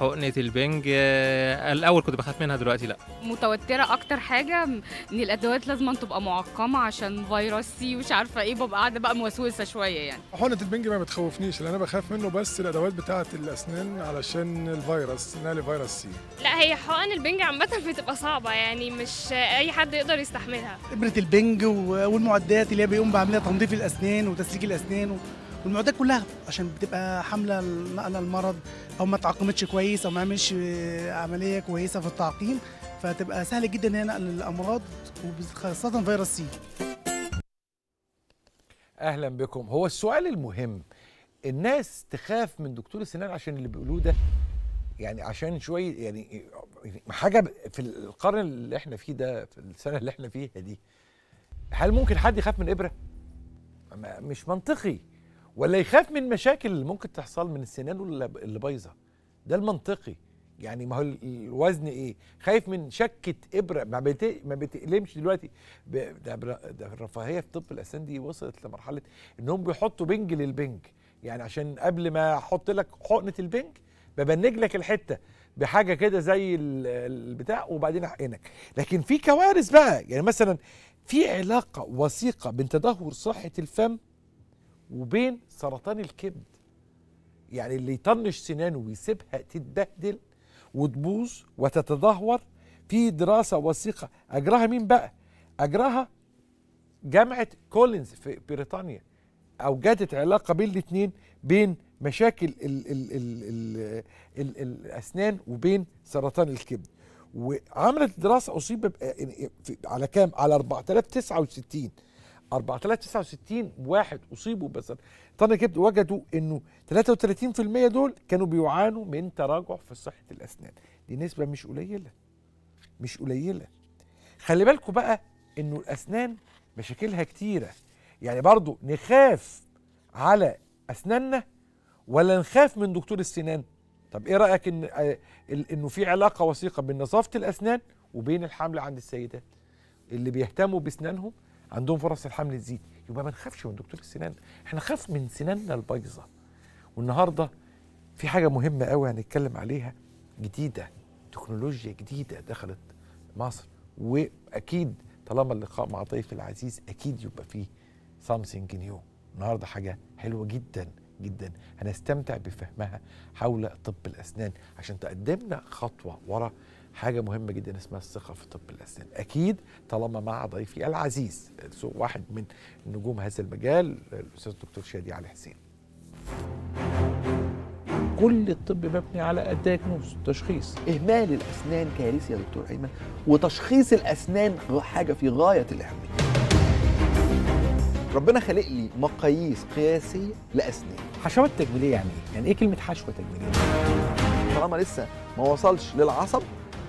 حقنه البنج آه، الاول كنت بخاف منها دلوقتي لا متوتره اكتر حاجه ان الادوات لازم تبقى معقمه عشان فيروس سي ومش عارفه ايه ببقى قاعده بقى موسوسه شويه يعني حقنه البنج ما بتخوفنيش لان انا بخاف منه بس الادوات بتاعه الاسنان علشان الفيروس نالي فيروس سي لا هي حقن البنج عامه بتبقى صعبه يعني مش اي حد يقدر يستحملها ابره البنج والمعدات اللي هي بيقوم بعملها تنظيف الاسنان وتسليك الاسنان و... والمعدات كلها عشان بتبقى حامله نقله المرض او ما تعقمتش كويس او ما عملش عمليه كويسه في التعقيم فتبقى سهل جدا ان هي نقل الامراض وخاصه فيروس سي اهلا بكم هو السؤال المهم الناس تخاف من دكتور السنان عشان اللي بيقولوه ده يعني عشان شويه يعني حاجه في القرن اللي احنا فيه ده في السنه اللي احنا فيها دي هل ممكن حد يخاف من ابره مش منطقي ولا يخاف من مشاكل اللي ممكن تحصل من السنان اللي بايظه ده المنطقي يعني ما هو الوزن ايه خايف من شكه ابره ما, بت... ما بتقلمش دلوقتي ب... ده, بر... ده الرفاهيه في طب الاسنان دي وصلت لمرحله انهم بيحطوا بنج للبنج يعني عشان قبل ما احط لك حقنه البنج ببنج لك الحته بحاجه كده زي البتاع وبعدين احقنك لكن في كوارث بقى يعني مثلا في علاقه وثيقه بين تدهور صحه الفم وبين سرطان الكبد يعني اللي يطنش سنانه ويسيبها تتبهدل وتبوظ وتتدهور في دراسه وثيقه اجراها مين بقى؟ اجراها جامعه كولينز في بريطانيا اوجدت علاقه بين الاثنين بين مشاكل الـ الـ الـ الـ الـ الاسنان وبين سرطان الكبد وعملت دراسه اصيب يعني على كام على 4069 4069 واحد اصيبوا بس طن كبد وجدوا انه 33% دول كانوا بيعانوا من تراجع في صحه الاسنان دي نسبه مش قليله مش قليله خلي بالكم بقى انه الاسنان مشاكلها كتيره يعني برضو نخاف على اسناننا ولا نخاف من دكتور السنان طب ايه رايك ان آه، انه في علاقه وثيقه بين نظافه الاسنان وبين الحمل عند السيدات اللي بيهتموا باسنانهم عندهم فرص الحمل تزيد يبقى ما نخافش من دكتور السنان احنا خاف من سناننا البايظه والنهارده في حاجه مهمه قوي هنتكلم عليها جديده تكنولوجيا جديده دخلت مصر واكيد طالما اللقاء مع طيف العزيز اكيد يبقى فيه سامسونج نيو النهارده حاجه حلوه جدا جدا هنستمتع بفهمها حول طب الاسنان عشان تقدمنا خطوه ورا حاجة مهمة جدا اسمها الثقة في طب الأسنان أكيد طالما مع ضيفي العزيز واحد من نجوم هذا المجال الأستاذ الدكتور شادي علي حسين كل الطب مبني على الدياجنوز تشخيص اهمال الاسنان كارثه يا دكتور ايمن وتشخيص الاسنان حاجه في غايه الاهميه ربنا خلق لي مقاييس قياسيه لاسنان حشوات تجميليه يعني ايه يعني ايه كلمه حشوه تجميليه طالما لسه ما وصلش للعصب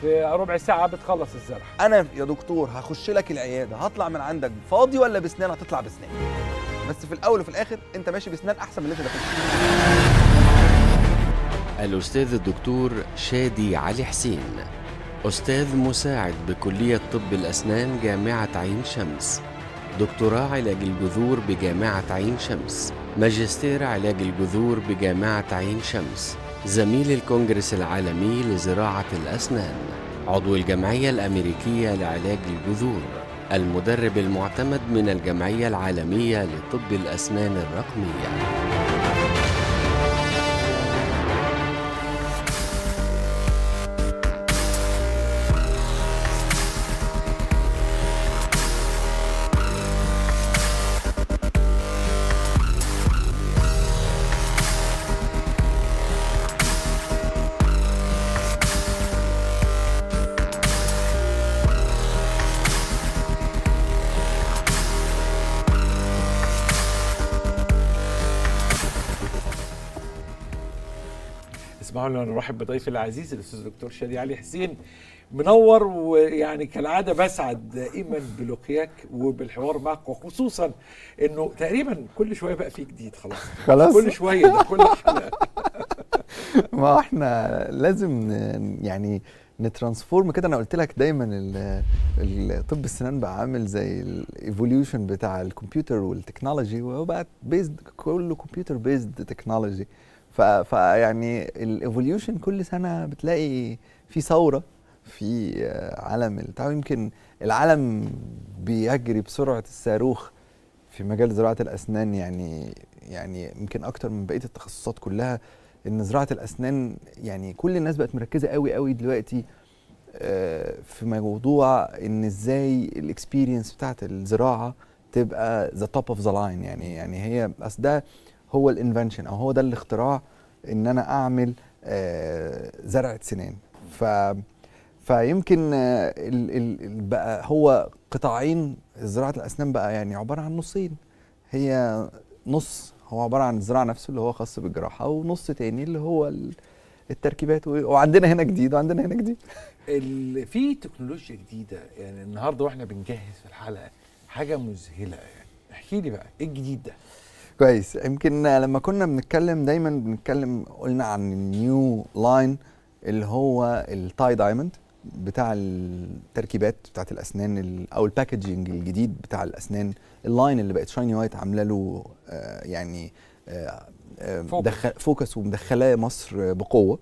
في ربع ساعه بتخلص الزرع انا يا دكتور هخش لك العياده هطلع من عندك فاضي ولا بسنان هتطلع بسنان بس في الاول وفي الاخر انت ماشي بسنان احسن من اللي انت داخل الاستاذ الدكتور شادي علي حسين استاذ مساعد بكليه طب الاسنان جامعه عين شمس دكتوراه علاج الجذور بجامعه عين شمس ماجستير علاج الجذور بجامعه عين شمس زميل الكونجرس العالمي لزراعة الأسنان عضو الجمعية الأمريكية لعلاج الجذور المدرب المعتمد من الجمعية العالمية لطب الأسنان الرقمية اسمحوا لي انا ارحب العزيز الاستاذ الدكتور شادي علي حسين منور ويعني كالعاده بسعد دائما بلقياك وبالحوار معك وخصوصا انه تقريبا كل شويه بقى في جديد خلاص خلاص كل شويه ده كل ما احنا لازم يعني نترانسفورم كده انا قلت لك دايما طب السنان بقى عامل زي الايفوليوشن بتاع الكمبيوتر والتكنولوجي وهو بقى بيزد كله كمبيوتر بيزد تكنولوجي فيعني الايفوليوشن كل سنه بتلاقي في ثوره في عالم التعاون يمكن العالم بيجري بسرعه الصاروخ في مجال زراعه الاسنان يعني يعني يمكن اكتر من بقيه التخصصات كلها ان زراعه الاسنان يعني كل الناس بقت مركزه قوي قوي دلوقتي آه، في موضوع ان ازاي الاكسبيرينس بتاعت الزراعه تبقى ذا توب اوف ذا لاين يعني يعني هي اصل ده هو الانفنشن او هو ده الاختراع ان انا اعمل آه، زرعه سنان ف فيمكن آه، بقى هو قطاعين زراعه الاسنان بقى يعني عباره عن نصين هي نص هو عباره عن الزراعه نفسه اللي هو خاص بالجراحه ونص تاني اللي هو التركيبات وعندنا هنا جديد وعندنا هنا جديد في تكنولوجيا جديده يعني النهارده واحنا بنجهز في الحلقه حاجه مذهله يعني احكي لي بقى ايه الجديد ده كويس يمكن لما كنا بنتكلم دايما بنتكلم قلنا عن النيو لاين اللي هو التاي دايموند بتاع التركيبات بتاعت الاسنان او الباكجينج الجديد بتاع الاسنان اللاين اللي بقت شايني وايت عامله له آه، يعني آه، آه، فوكس. ومدخلاه مصر بقوه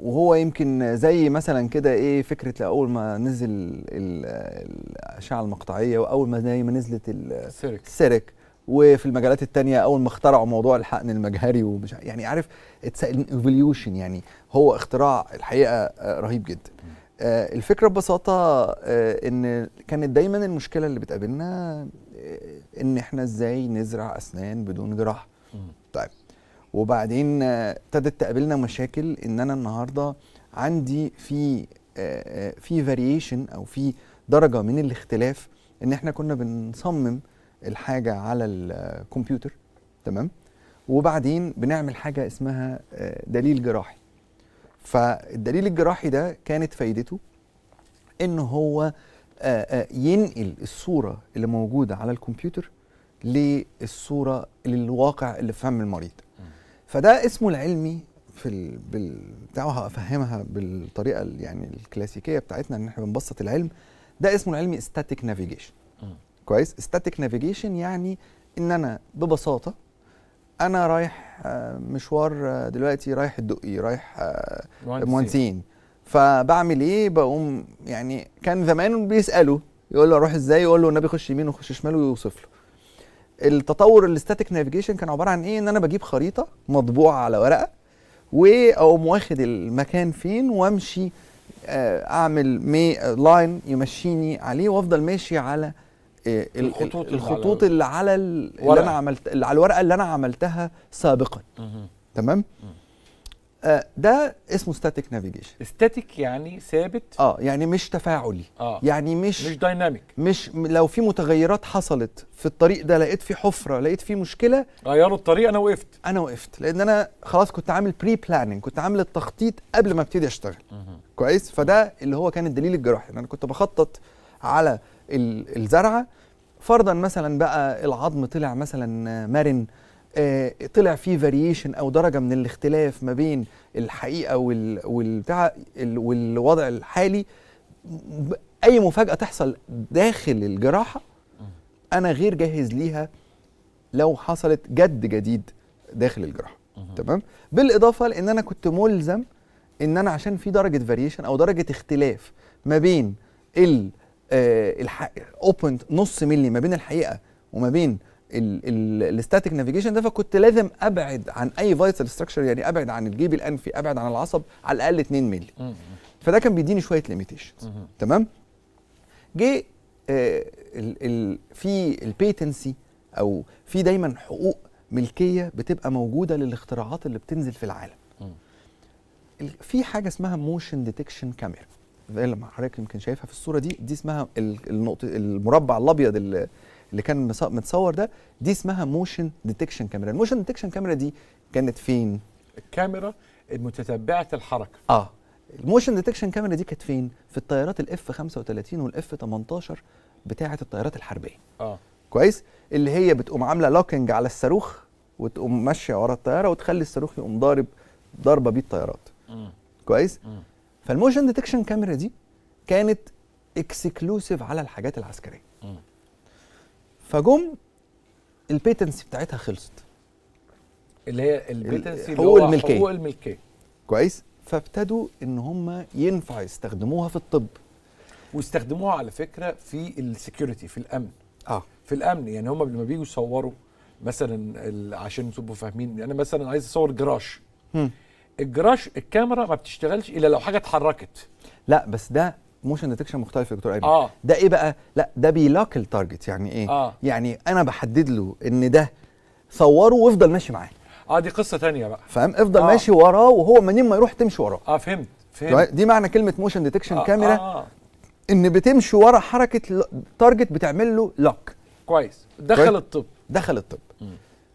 وهو يمكن زي مثلا كده ايه فكره لاول ما نزل الاشعه المقطعيه واول ما زي ما نزلت السيرك وفي المجالات التانية اول ما اخترعوا موضوع الحقن المجهري ومش يعني عارف اتس ايفوليوشن يعني هو اختراع الحقيقه آه، رهيب جدا آه، الفكره ببساطه آه، ان كانت دايما المشكله اللي بتقابلنا ان احنا ازاي نزرع اسنان بدون جراحه طيب وبعدين ابتدت تقابلنا مشاكل ان انا النهارده عندي في في فاريشن او في درجه من الاختلاف ان احنا كنا بنصمم الحاجه على الكمبيوتر تمام وبعدين بنعمل حاجه اسمها آه، دليل جراحي فالدليل الجراحي ده كانت فايدته ان هو آه، آه، ينقل الصوره اللي موجوده على الكمبيوتر للصوره للواقع اللي في فم المريض فده اسمه العلمي في ال... بال... بتاعه هفهمها بالطريقه يعني الكلاسيكيه بتاعتنا ان احنا بنبسط العلم ده اسمه العلمي ستاتيك نافيجيشن كويس ستاتيك نافيجيشن يعني ان انا ببساطه انا رايح آه، مشوار آه، دلوقتي رايح الدقي رايح المهندسين آه، فبعمل ايه بقوم يعني كان زمان بيساله يقول له اروح ازاي يقول له النبي خش يمين وخش شمال ويوصف له التطور الاستاتيك نافيجيشن كان عباره عن ايه ان انا بجيب خريطه مطبوعه على ورقه واقوم واخد المكان فين وامشي اعمل مي لاين يمشيني عليه وافضل ماشي على آه، الخطوط, الخطوط اللي على اللي, اللي انا عملت اللي على الورقه اللي انا عملتها سابقا تمام آه ده اسمه ستاتيك نافيجيشن ستاتيك يعني ثابت اه يعني مش تفاعلي آه. يعني مش مش دايناميك مش لو في متغيرات حصلت في الطريق ده لقيت في حفره لقيت في مشكله غيروا الطريق انا وقفت انا وقفت لان انا خلاص كنت عامل بري بلاننج كنت عامل التخطيط قبل ما ابتدي اشتغل كويس فده اللي هو كان الدليل الجراحي انا كنت بخطط على الزرعه فرضا مثلا بقى العظم طلع مثلا مرن آه، طلع فيه فاريشن او درجه من الاختلاف ما بين الحقيقه والبتاع والوضع الحالي اي مفاجاه تحصل داخل الجراحه انا غير جاهز ليها لو حصلت جد جديد داخل الجراحه تمام بالاضافه لان انا كنت ملزم ان انا عشان في درجه فاريشن او درجه اختلاف ما بين ال اوبن آه، نص ملي ما بين الحقيقه وما بين الاستاتيك نافيجيشن ده فكنت لازم ابعد عن اي فايتال ستراكشر يعني ابعد عن الجيب الانفي ابعد عن العصب على الاقل 2 ملي فده كان بيديني شويه ليميتيشنز تمام جه آه ال ال في البيتنسي او في دايما حقوق ملكيه بتبقى موجوده للاختراعات اللي بتنزل في العالم في حاجه اسمها موشن ديتكشن كاميرا زي اللي حضرتك يمكن شايفها في الصوره دي دي اسمها النقطه المربع الابيض اللي كان متصور ده دي اسمها موشن ديتكشن كاميرا الموشن ديتكشن كاميرا دي كانت فين الكاميرا المتتبعه الحركه اه الموشن ديتكشن كاميرا دي كانت فين في الطيارات الاف 35 والاف 18 بتاعه الطيارات الحربيه اه كويس اللي هي بتقوم عامله لوكينج على الصاروخ وتقوم ماشيه ورا الطياره وتخلي الصاروخ يقوم ضارب ضاربه بيه الطيارات كويس م. فالموشن ديتكشن كاميرا دي كانت اكسكلوسيف على الحاجات العسكريه فجم البيتنسي بتاعتها خلصت اللي هي البيتنسي اللي هو الملكيه حقوق الملكيه كويس فابتدوا ان هم ينفع يستخدموها في الطب واستخدموها على فكره في السكيورتي في الامن اه في الامن يعني هم لما بييجوا يصوروا مثلا عشان تبقوا فاهمين يعني انا مثلا عايز اصور جراش الجراش الكاميرا ما بتشتغلش الا لو حاجه اتحركت لا بس ده موشن ديتكشن مختلف يا دكتور ايمن آه. ده ايه بقى لا ده بيلاك التارجت يعني ايه آه. يعني انا بحدد له ان ده صوره وافضل ماشي معاه اه دي قصه تانية بقى فاهم افضل آه. ماشي وراه وهو منين ما يروح تمشي وراه اه فهمت فهمت دي معنى كلمه موشن ديتكشن آه. كاميرا آه،, آه. ان بتمشي ورا حركه تارجت بتعمل له لوك كويس دخل كويس. الطب دخل الطب م.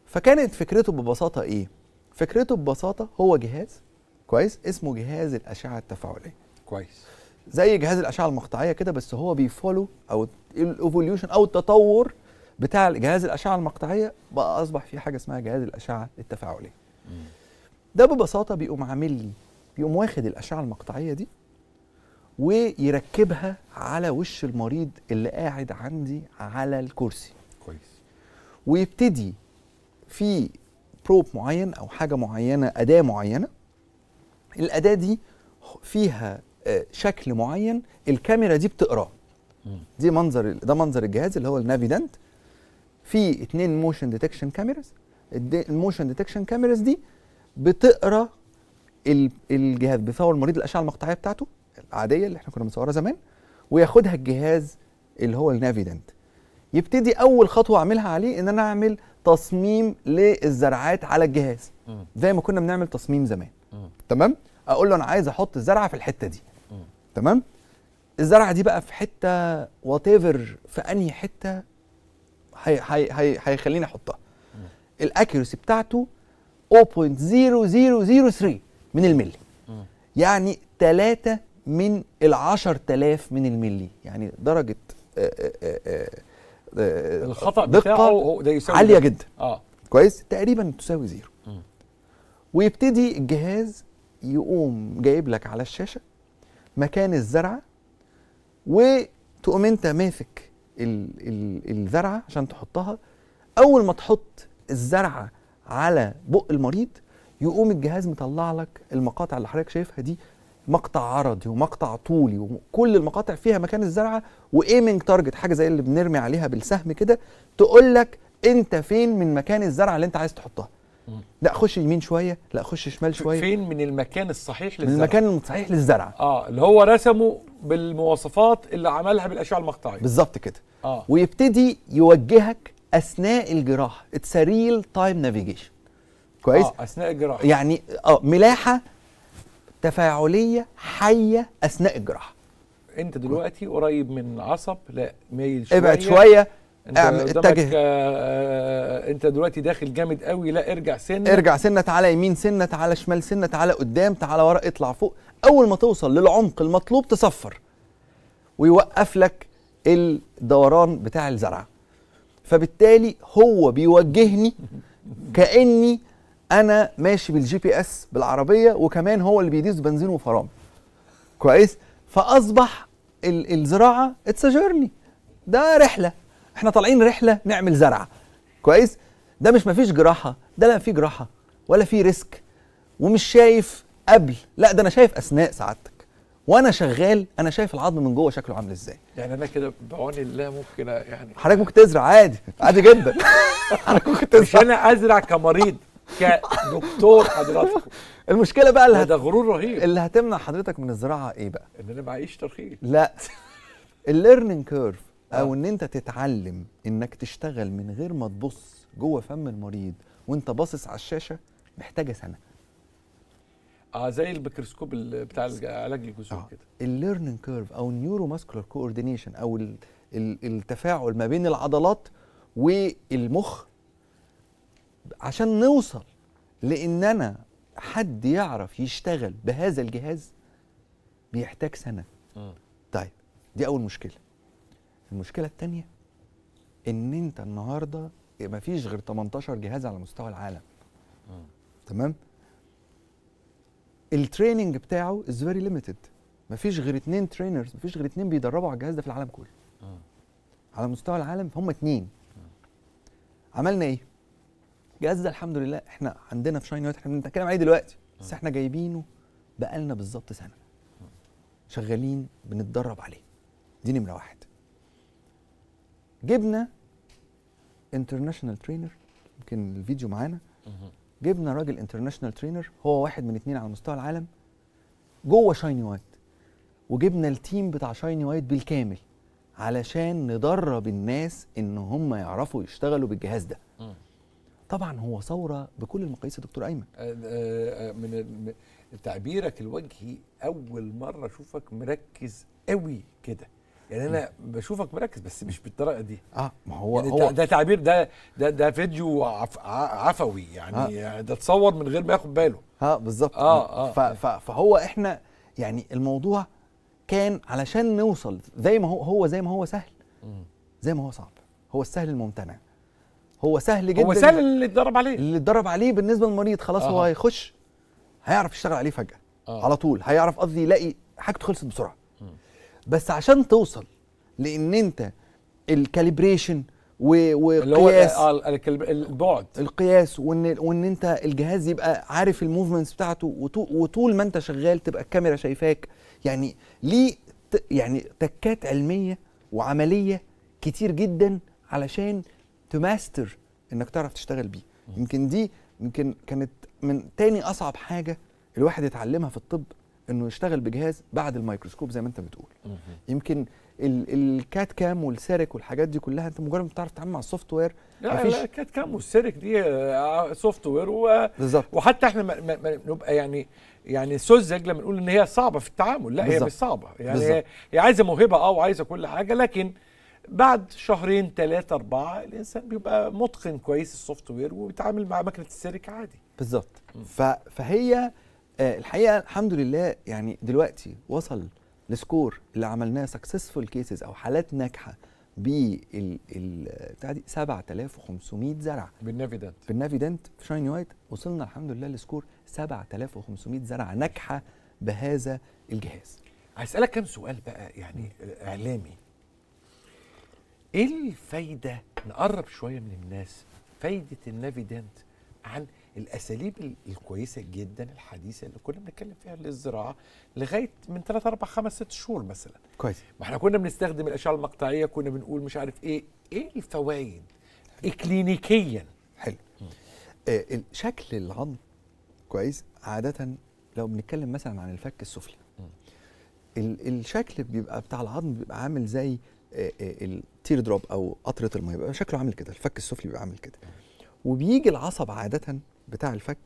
فكانت فكرته ببساطه ايه فكرته ببساطه هو جهاز كويس اسمه جهاز الاشعه التفاعليه كويس زي جهاز الاشعه المقطعيه كده بس هو بيفولو او الايفوليوشن او التطور بتاع جهاز الاشعه المقطعيه بقى اصبح في حاجه اسمها جهاز الاشعه التفاعليه ده ببساطه بيقوم عامل لي بيقوم واخد الاشعه المقطعيه دي ويركبها على وش المريض اللي قاعد عندي على الكرسي كويس ويبتدي في بروب معين او حاجه معينه اداه معينه الاداه دي فيها آه، شكل معين الكاميرا دي بتقراه دي منظر ده منظر الجهاز اللي هو النافيدنت في اتنين موشن ديتكشن كاميراز الموشن ديتكشن كاميراز دي بتقرا الجهاز بيصور المريض الاشعه المقطعيه بتاعته العاديه اللي احنا كنا بنصورها زمان وياخدها الجهاز اللي هو النافيدنت يبتدي اول خطوه اعملها عليه ان انا اعمل تصميم للزرعات على الجهاز زي ما كنا بنعمل تصميم زمان تمام اقول له انا عايز احط الزرعه في الحته دي تمام الزرعه دي بقى في حته وات في انهي حته هيخليني احطها الاكيرسي بتاعته 0.0003 من الملي يعني 3 من ال 10000 من الملي يعني درجه آآ آه، آآ آه، آه، آه، الخطا دقه ده يساوي عاليه جدا اه كويس تقريبا تساوي زيرو ويبتدي الجهاز يقوم جايب لك على الشاشه مكان الزرعه وتقوم انت ماسك الزرعه عشان تحطها اول ما تحط الزرعه على بق المريض يقوم الجهاز مطلع لك المقاطع اللي حضرتك شايفها دي مقطع عرضي ومقطع طولي وكل المقاطع فيها مكان الزرعه وايمنج تارجت حاجه زي اللي بنرمي عليها بالسهم كده تقول لك انت فين من مكان الزرعه اللي انت عايز تحطها لا خش يمين شويه لا خش شمال شويه فين من المكان الصحيح للزرعه من المكان الصحيح للزرعه اه اللي هو رسمه بالمواصفات اللي عملها بالاشعه المقطعيه بالظبط كده آه. ويبتدي يوجهك اثناء الجراحه اتس ريل تايم نافيجيشن كويس آه اثناء الجراحه يعني اه ملاحه تفاعليه حيه اثناء الجراحه انت دلوقتي قريب من عصب لا مايل شويه ابعد شويه انت اتجه آه،, آه انت دلوقتي داخل جامد قوي لا ارجع سنه ارجع سنه تعالى يمين سنه تعالى شمال سنه تعالى قدام تعالى ورا اطلع فوق اول ما توصل للعمق المطلوب تصفر ويوقف لك الدوران بتاع الزرعه فبالتالي هو بيوجهني كاني انا ماشي بالجي بي اس بالعربيه وكمان هو اللي بيدوس بنزين وفرامل كويس فاصبح الزراعه اتس جيرني ده رحله احنا طالعين رحله نعمل زرعه كويس ده مش مفيش جراحه ده لا في جراحه ولا في ريسك ومش شايف قبل لا ده انا شايف اثناء سعادتك وانا شغال انا شايف العظم من جوه شكله عامل ازاي يعني انا كده بعون الله ممكن يعني حضرتك ممكن تزرع عادي عادي جدا حضرتك ممكن تزرع مش انا ازرع كمريض كدكتور حضراتكم المشكله بقى اللي هت... ده غرور رهيب اللي هتمنع حضرتك من الزراعه ايه بقى؟ ان انا معيش ترخيص لا الليرنينج كيرف آه. او ان انت تتعلم انك تشتغل من غير ما تبص جوه فم المريض وانت باصص على الشاشه محتاجه سنه اه زي الميكروسكوب بتاع علاج الجذور آه. كده الليرنينج كيرف او النيورو ماسكولار كوردينيشن او التفاعل ما بين العضلات والمخ عشان نوصل لان انا حد يعرف يشتغل بهذا الجهاز بيحتاج سنه طيب دي اول مشكله المشكله الثانيه ان انت النهارده مفيش غير 18 جهاز على مستوى العالم تمام التريننج بتاعه از فيري ليميتد مفيش غير اتنين ترينرز مفيش غير اتنين بيدربوا على الجهاز ده في العالم كله على مستوى العالم هم اتنين عملنا ايه الجهاز ده الحمد لله احنا عندنا في شاين احنا بنتكلم عليه دلوقتي بس احنا جايبينه بقالنا بالظبط سنه شغالين بنتدرب عليه دي نمره واحد جبنا انترناشونال ترينر يمكن الفيديو معانا جبنا راجل انترناشونال ترينر هو واحد من اثنين على مستوى العالم جوه شايني وايت وجبنا التيم بتاع شايني وايت بالكامل علشان ندرب الناس ان هم يعرفوا يشتغلوا بالجهاز ده طبعا هو ثوره بكل المقاييس دكتور ايمن أه، أه، من تعبيرك الوجهي اول مره اشوفك مركز قوي كده يعني انا بشوفك مركز بس مش بالطريقه دي اه ما هو, يعني هو ده تعبير ده ده ده فيديو عف عفوي يعني آه. يعني ده اتصور من غير ما ياخد باله اه بالظبط آه, آه, آه فهو احنا يعني الموضوع كان علشان نوصل زي ما هو هو زي ما هو سهل زي ما هو صعب هو السهل الممتنع هو سهل جدا هو سهل اللي اتدرب عليه اللي اتدرب عليه بالنسبه للمريض خلاص أه. هو هيخش هيعرف يشتغل عليه فجاه أه. على طول هيعرف قصدي يلاقي حاجته خلصت بسرعه م. بس عشان توصل لان انت الكاليبريشن وقياس آه، البعد القياس وان وان انت الجهاز يبقى عارف الموفمنتس بتاعته وطول ما انت شغال تبقى الكاميرا شايفاك يعني ليه يعني تكات علميه وعمليه كتير جدا علشان تماستر انك تعرف تشتغل بيه يمكن دي يمكن كانت من تاني اصعب حاجه الواحد يتعلمها في الطب انه يشتغل بجهاز بعد الميكروسكوب زي ما انت بتقول يمكن الكات كام والسيرك والحاجات دي كلها انت مجرد ما بتعرف تتعامل مع السوفت وير لا لا الكات كام والسيرك دي سوفت آه، وير و... وحتى احنا ما ما ما نبقى يعني يعني سذج لما نقول ان هي صعبه في التعامل لا بالزبط. هي مش صعبه يعني بالزبط. هي عايزه موهبه اه وعايزه كل حاجه لكن بعد شهرين ثلاثة أربعة الإنسان بيبقى متقن كويس السوفت وير وبيتعامل مع مكنة السيرك عادي بالظبط فهي آه، الحقيقة الحمد لله يعني دلوقتي وصل السكور اللي عملناه سكسسفول كيسز أو حالات ناجحة بتاع دي 7500 زرع بالنافيدنت بالنافيدنت في شاين وايت وصلنا الحمد لله لسكور 7500 زرعه ناجحه بهذا الجهاز هسألك كام سؤال بقى يعني آه، إعلامي ايه الفايده نقرب شويه من الناس فايده النافيدنت عن الاساليب الكويسه جدا الحديثه اللي كنا بنتكلم فيها للزراعه لغايه من 3 4 5 6 شهور مثلا كويس ما احنا كنا بنستخدم الاشعه المقطعيه كنا بنقول مش عارف ايه ايه الفوائد اكلينيكيا إيه حلو آه شكل العظم كويس عاده لو بنتكلم مثلا عن الفك السفلي الشكل بيبقى بتاع العظم بيبقى عامل زي آه، آه، التير دروب او قطره الميه بيبقى شكله عامل كده الفك السفلي بيبقى عامل كده وبيجي العصب عاده بتاع الفك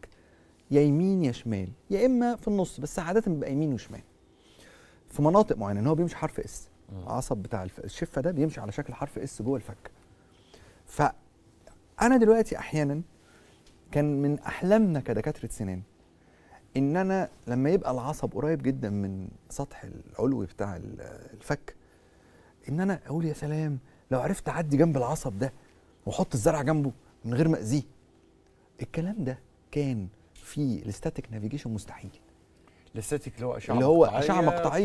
يا يمين يا شمال يا اما في النص بس عاده بيبقى يمين وشمال في مناطق معينه ان هو بيمشي حرف اس العصب بتاع الشفه ده بيمشي على شكل حرف اس جوه الفك ف انا دلوقتي احيانا كان من احلامنا كدكاتره سنان ان انا لما يبقى العصب قريب جدا من سطح العلوي بتاع الفك ان انا اقول يا سلام لو عرفت اعدي جنب العصب ده واحط الزرع جنبه من غير ما اذيه الكلام ده كان في الاستاتيك نافيجيشن مستحيل الاستاتيك اللي هو اشعه اللي هو مقطعيه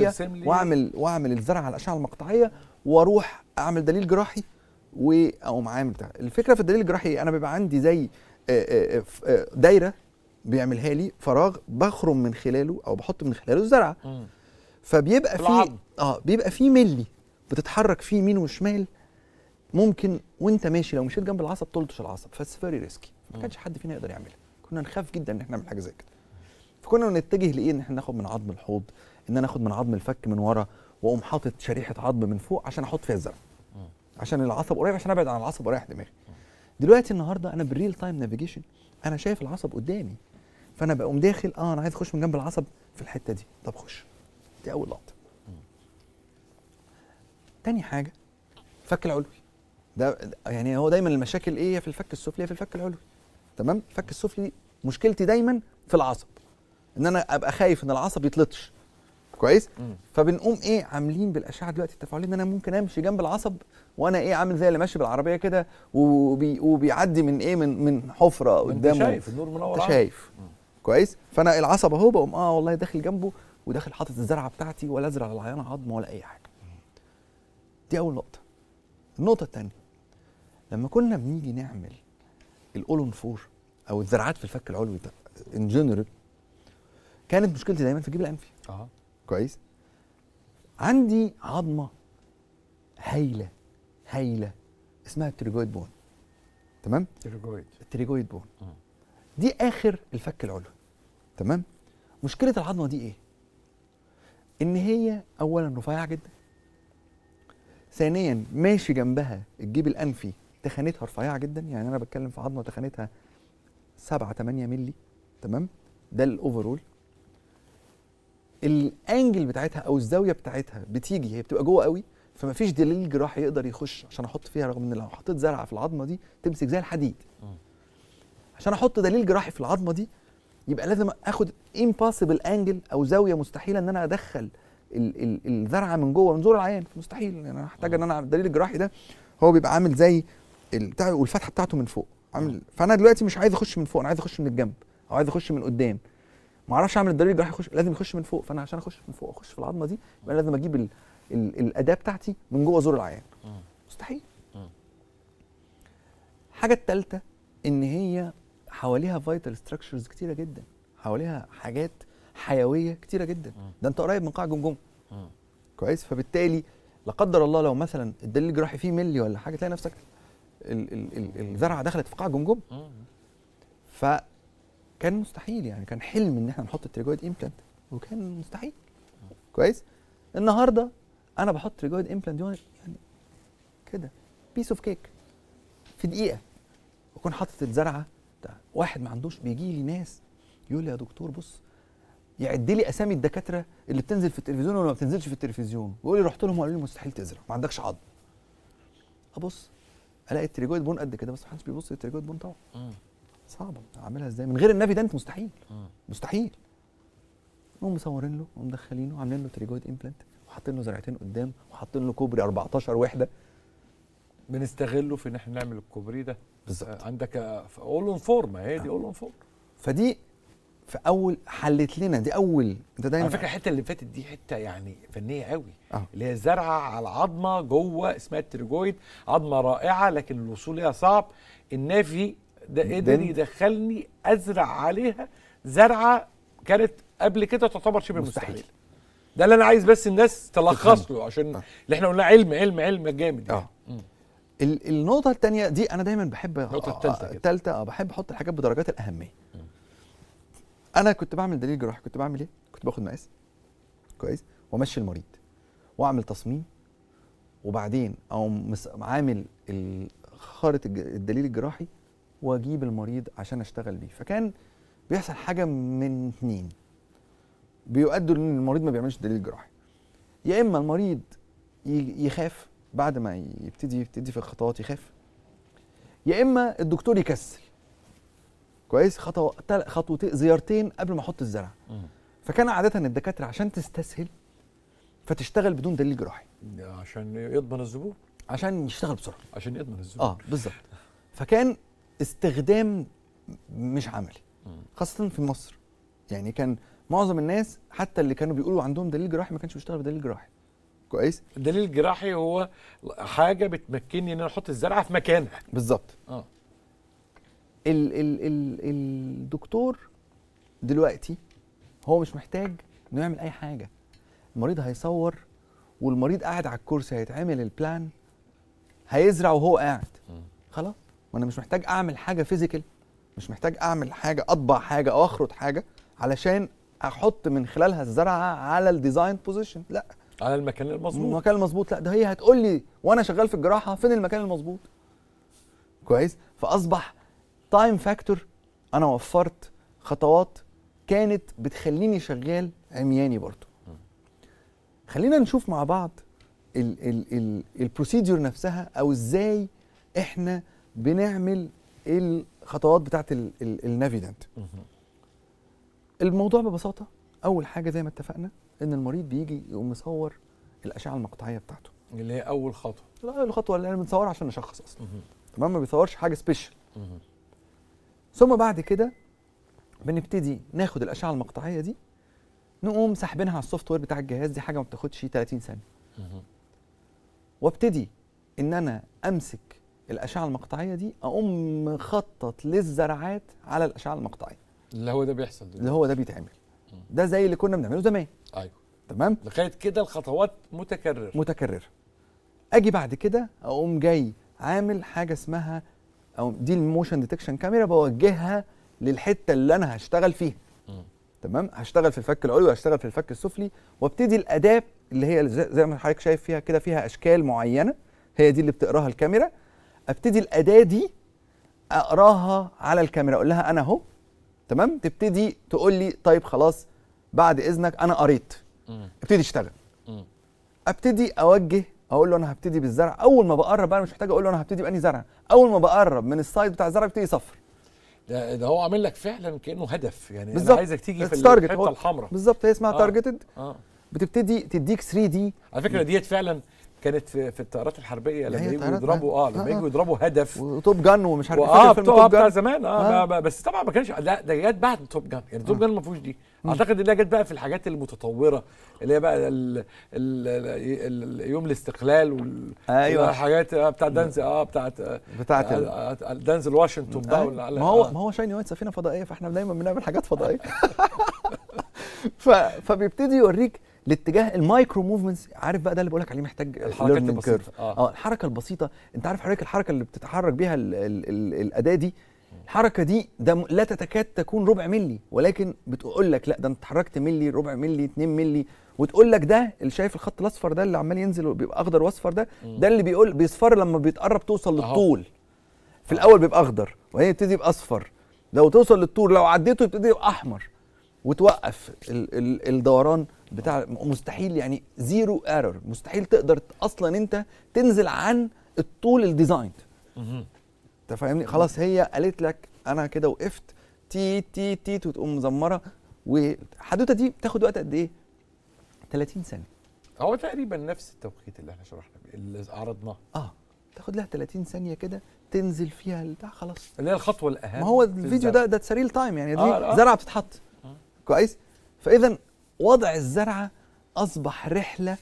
اشعه مقطعيه واعمل واعمل الزرع على الاشعه المقطعيه واروح اعمل دليل جراحي واقوم عامل ده الفكره في الدليل الجراحي إيه؟ انا بيبقى عندي زي آه، آه، آه، دايره بيعملها لي فراغ بخرم من خلاله او بحط من خلاله الزرعه فبيبقى في اه بيبقى في ملي بتتحرك فيه يمين وشمال ممكن وانت ماشي لو مشيت جنب العصب تلطش العصب فاتس فيري ريسكي ما كانش حد فينا يقدر يعملها كنا نخاف جدا ان احنا نعمل حاجه زي كده فكنا نتجه لايه ان احنا ناخد من عظم الحوض ان انا اخد من عظم الفك من ورا واقوم حاطط شريحه عظم من فوق عشان احط فيها الزرع عشان العصب قريب عشان ابعد عن العصب واريح دماغي دلوقتي النهارده انا بالريل تايم نافيجيشن انا شايف العصب قدامي فانا بقوم داخل اه انا عايز اخش من جنب العصب في الحته دي طب خش دي اول لقطه تاني حاجه الفك العلوي ده يعني هو دايما المشاكل ايه في الفك السفلي في الفك العلوي تمام الفك السفلي مشكلتي دايما في العصب ان انا ابقى خايف ان العصب يتلطش كويس مم. فبنقوم ايه عاملين بالاشعه دلوقتي التفاعليه ان انا ممكن امشي جنب العصب وانا ايه عامل زي اللي ماشي بالعربيه كده وبي وبيعدي من ايه من من حفره قدامه انت شايف النور منور انت شايف مم. كويس فانا العصب اهو بقوم اه والله داخل جنبه وداخل حاطط الزرعه بتاعتي ولا ازرع العيانه عظمه ولا اي حاجه دي اول نقطه النقطه الثانيه لما كنا بنيجي نعمل الاولون فور او الذراعات في الفك العلوي ان جنرال كانت مشكلتي دايما في الجيب الانفي اه كويس عندي عظمه هايله هايله اسمها التريجويد بون تمام التريجويد التريجويد بون آه. دي اخر الفك العلوي تمام مشكله العظمه دي ايه ان هي اولا رفيعه جدا ثانيا ماشي جنبها الجيب الانفي تخانتها رفيعه جدا يعني انا بتكلم في عظمه تخانتها 7 8 مللي تمام ده الاوفرول الانجل بتاعتها او الزاويه بتاعتها بتيجي هي بتبقى جوه قوي فما فيش دليل جراحي يقدر يخش عشان احط فيها رغم ان لو حطيت زرعه في العظمه دي تمسك زي الحديد عشان احط دليل جراحي في العظمه دي يبقى لازم اخد امباسيبل انجل او زاويه مستحيله ان انا ادخل الذرعه من جوه من زور العيان مستحيل يعني انا احتاج ان انا الدليل الجراحي ده هو بيبقى عامل زي بتاع والفتحه بتاعته من فوق عامل فانا دلوقتي مش عايز اخش من فوق انا عايز اخش من الجنب او عايز اخش من قدام ما اعرفش اعمل الدليل الجراحي يخش لازم يخش من فوق فانا عشان اخش من فوق اخش في العظمه دي يبقى لازم اجيب ال... ال... الاداه بتاعتي من جوه زور العيان مستحيل الحاجه الثالثه ان هي حواليها فايتال ستراكشرز كتيره جدا حواليها حاجات حيويه كتيره جدا ده انت قريب من قاع جمجمه كويس فبالتالي لا قدر الله لو مثلا الدليل الجراحي فيه ملي ولا حاجه تلاقي نفسك الزرعه دخلت في قاع جمجمه فكان مستحيل يعني كان حلم ان احنا نحط التريجويد امبلانت وكان مستحيل كويس النهارده انا بحط تريجويد امبلانت يعني كده بيس اوف كيك في دقيقه واكون حاطط الزرعه واحد ما عندوش بيجي لي ناس يقول لي يا دكتور بص يعد لي اسامي الدكاتره اللي بتنزل في التلفزيون ولا ما بتنزلش في التلفزيون ويقول لي رحت لهم وقالوا لي مستحيل تزرع ما عندكش عظم ابص الاقي التريجويد بون قد كده بس ما حدش بيبص للتريجويد بون طبعا صعبه اعملها ازاي من غير النافي ده انت مستحيل مستحيل هم مصورين له ومدخلينه عاملين له تريجويد امبلانت وحاطين له زرعتين قدام وحاطين له كوبري 14 وحده بنستغله في ان احنا نعمل الكوبري ده بالظبط عندك آه، اول فورم هي دي آه. اول فورم فدي فاول حلت لنا دي اول انت دايما على فكره الحته اللي فاتت دي حته يعني فنيه قوي آه. اللي هي زرعه على العظمه جوه اسمها الترجويد عظمه رائعه لكن الوصول ليها صعب النافي ده قدر يدخلني ازرع عليها زرعه كانت قبل كده تعتبر شبه مستحيل, مستحيل. ده اللي انا عايز بس الناس تلخص له عشان آه. اللي احنا قلناه علم علم علم جامد يعني. اه النقطه الثانيه دي انا دايما بحب النقطه الثالثه الثالثه اه بحب احط الحاجات بدرجات الاهميه انا كنت بعمل دليل جراحي كنت بعمل ايه كنت باخد مقاس كويس وامشي المريض واعمل تصميم وبعدين اقوم عامل خارطه الدليل الجراحي واجيب المريض عشان اشتغل بيه فكان بيحصل حاجه من اتنين بيؤدوا ان المريض ما بيعملش دليل جراحي يا اما المريض يخاف بعد ما يبتدي يبتدي في الخطوات يخاف يا اما الدكتور يكسل كويس خطوه خطوتين زيارتين قبل ما احط الزرع فكان عاده الدكاتره عشان تستسهل فتشتغل بدون دليل جراحي عشان يضمن الزبون عشان يشتغل بسرعه عشان يضمن الزبون اه بالظبط فكان استخدام مش عملي خاصه في مصر يعني كان معظم الناس حتى اللي كانوا بيقولوا عندهم دليل جراحي ما كانش بيشتغل بدليل جراحي كويس الدليل الجراحي هو حاجه بتمكنني ان انا احط الزرعه في مكانها بالظبط اه ال ال ال الدكتور دلوقتي هو مش محتاج انه يعمل اي حاجه المريض هيصور والمريض قاعد على الكرسي هيتعمل البلان هيزرع وهو قاعد خلاص وانا مش محتاج اعمل حاجه فيزيكال مش محتاج اعمل حاجه اطبع حاجه او اخرط حاجه علشان احط من خلالها الزرعه على الديزاين بوزيشن لا على المكان المظبوط المكان المظبوط لا ده هي هتقول لي وانا شغال في الجراحه فين المكان المظبوط كويس فاصبح تايم فاكتور انا وفرت خطوات كانت بتخليني شغال عمياني برضو خلينا نشوف مع بعض البروسيدور نفسها او ازاي احنا بنعمل الخطوات بتاعت النافيدنت الموضوع ببساطه اول حاجه زي ما اتفقنا ان المريض بيجي يقوم مصور الاشعه المقطعيه بتاعته اللي هي اول خطوه لا اول خطوه اللي انا بنصورها عشان نشخص اصلا تمام ما بيصورش حاجه سبيشال ثم بعد كده بنبتدي ناخد الاشعه المقطعيه دي نقوم ساحبينها على السوفت وير بتاع الجهاز دي حاجه ما بتاخدش 30 ثانيه وابتدي ان انا امسك الاشعه المقطعيه دي اقوم مخطط للزرعات على الاشعه المقطعيه اللي هو ده بيحصل دلوقتي اللي هو ده بيتعمل ده زي اللي كنا بنعمله زمان ايوه تمام لغايه كده الخطوات متكرره متكرره اجي بعد كده اقوم جاي عامل حاجه اسمها او دي الموشن ديتكشن كاميرا بوجهها للحته اللي انا هشتغل فيها تمام هشتغل في الفك العلوي وهشتغل في الفك السفلي وابتدي الاداه اللي هي زي ما حضرتك شايف فيها كده فيها اشكال معينه هي دي اللي بتقراها الكاميرا ابتدي الاداه دي اقراها على الكاميرا اقول لها انا اهو تمام تبتدي تقول لي طيب خلاص بعد اذنك انا قريت ابتدي اشتغل ابتدي اوجه اقول له انا هبتدي بالزرع اول ما بقرب انا مش محتاج اقول له انا هبتدي باني زرع اول ما بقرب من السايد بتاع الزرع بيبتدي يصفر ده, ده هو عامل لك فعلا كانه هدف يعني بالزبط. انا عايزك تيجي في الحته الحمراء بالظبط هي اسمها آه. آه. بتبتدي تديك 3 دي على فكره ديت فعلا كانت في في الطائرات الحربيه لما يجوا يضربوا اه لما يجوا يضربوا هدف وتوب جن ومش عارف ايه اه بتوع بتاع زمان آه, آه, بس طبعا ما كانش لا ده جت بعد توب جن يعني توب آه. جن ما فيهوش دي اعتقد انها جت بقى في الحاجات المتطوره اللي هي بقى يوم الاستقلال وال ايوه الحاجات آه، بتاع دانز اه بتاعت آه، بتاعت آه، دانز واشنطن ده أيوة. ما هو ما هو شايني وايت سفينه فضائيه فاحنا دايما بنعمل حاجات فضائيه فبيبتدي يوريك لاتجاه المايكرو موفمنتس عارف بقى ده اللي بقولك عليه محتاج الحركات البسيطه اه, آه الحركه البسيطه انت عارف حضرتك الحركه اللي بتتحرك بيها الـ الـ الـ الاداه دي الحركه دي ده لا تتكاد تكون ربع ملي ولكن بتقول لك لا ده انت اتحركت ملي ربع ملي 2 ملي وتقول لك ده اللي شايف الخط الاصفر ده اللي عمال ينزل وبيبقى اخضر واصفر ده ده اللي بيقول بيصفر لما بيتقرب توصل للطول في الاول بيبقى اخضر وبعدين يبتدي يبقى اصفر لو توصل للطول لو عديته يبتدي يبقى احمر وتوقف الدوران بتاع مستحيل يعني زيرو ايرور مستحيل تقدر اصلا انت تنزل عن الطول الديزاين انت فاهمني خلاص هي قالت لك انا كده وقفت تي تي تي وتقوم مزمره والحدوته دي بتاخد وقت قد ايه 30 ثانيه هو تقريبا نفس التوقيت اللي احنا شرحنا اللي عرضناه اه تاخد لها 30 ثانيه كده تنزل فيها البتاع خلاص اللي هي الخطوه الاهم ما هو الفيديو ده ده سريل تايم يعني دي آه, آه. زرعه بتتحط كويس فاذا وضع الزرعه اصبح رحله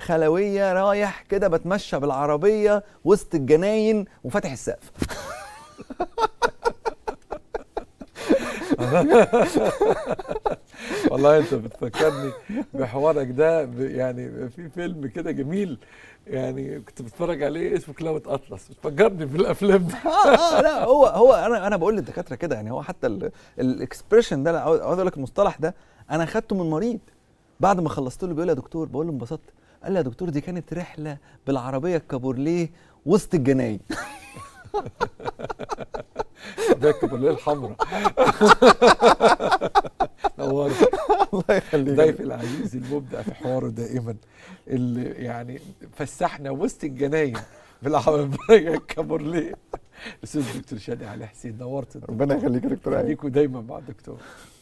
خلويه رايح كده بتمشى بالعربيه وسط الجناين وفاتح السقف والله انت بتفكرني بحوارك ده يعني في فيلم كده جميل يعني كنت بتفرج عليه اسمه كلاود اطلس بتفكرني بالافلام دي اه اه, آه، لا هو هو انا انا بقول للدكاتره كده يعني هو حتى الاكسبريشن ده عاوز اقول لك المصطلح ده انا خدته من مريض بعد ما خلصت له بيقول لي يا دكتور بقول له انبسطت قال لي يا دكتور دي كانت رحله بالعربيه الكابورليه وسط الجناين ده كبرليه الحمراء نورت الله يخليك ضيف العزيز المبدع في حواره دائما اللي يعني فسحنا وسط الجناين بالعربيه كبرليه استاذ الدكتور شادي علي حسين نورت ربنا يخليك يا دكتور خليكوا دايما مع الدكتور